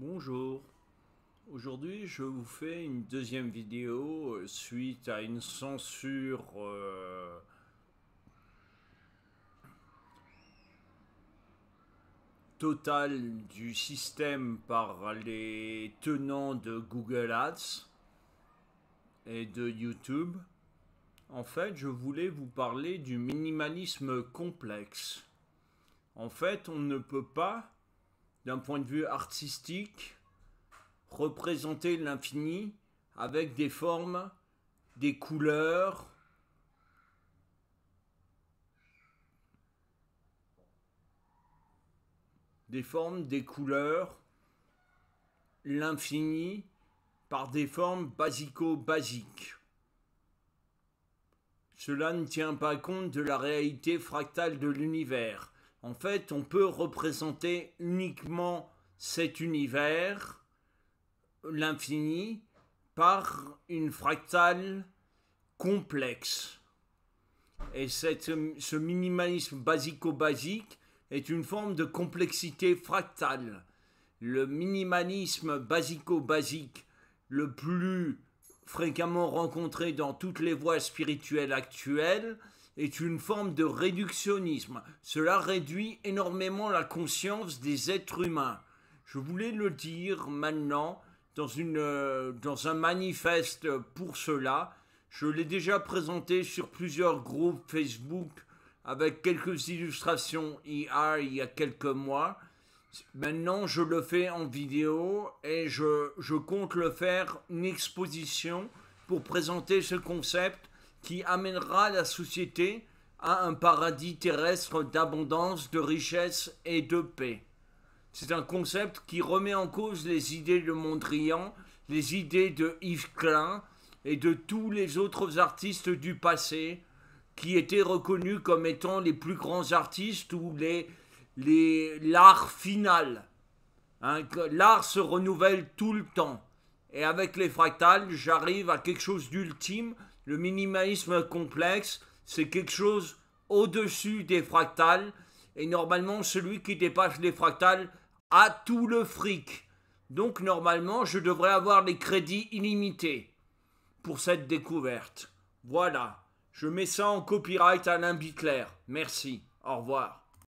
Bonjour, aujourd'hui je vous fais une deuxième vidéo euh, suite à une censure euh, totale du système par les tenants de Google Ads et de YouTube. En fait, je voulais vous parler du minimalisme complexe. En fait, on ne peut pas d'un point de vue artistique, représenter l'infini avec des formes, des couleurs, des formes, des couleurs, l'infini par des formes basico-basiques. Cela ne tient pas compte de la réalité fractale de l'univers, en fait, on peut représenter uniquement cet univers, l'infini, par une fractale complexe. Et ce minimalisme basico-basique est une forme de complexité fractale. Le minimalisme basico-basique le plus fréquemment rencontré dans toutes les voies spirituelles actuelles, est une forme de réductionnisme. Cela réduit énormément la conscience des êtres humains. Je voulais le dire maintenant dans, une, euh, dans un manifeste pour cela. Je l'ai déjà présenté sur plusieurs groupes Facebook avec quelques illustrations IA il y a quelques mois. Maintenant, je le fais en vidéo et je, je compte le faire une exposition pour présenter ce concept qui amènera la société à un paradis terrestre d'abondance, de richesse et de paix. C'est un concept qui remet en cause les idées de Mondrian, les idées de Yves Klein et de tous les autres artistes du passé qui étaient reconnus comme étant les plus grands artistes ou les, les l'art final. Hein, l'art se renouvelle tout le temps. Et avec les fractales, j'arrive à quelque chose d'ultime. Le minimalisme complexe, c'est quelque chose au-dessus des fractales. Et normalement, celui qui dépasse les fractales a tout le fric. Donc normalement, je devrais avoir des crédits illimités pour cette découverte. Voilà. Je mets ça en copyright à Alain clair. Merci. Au revoir.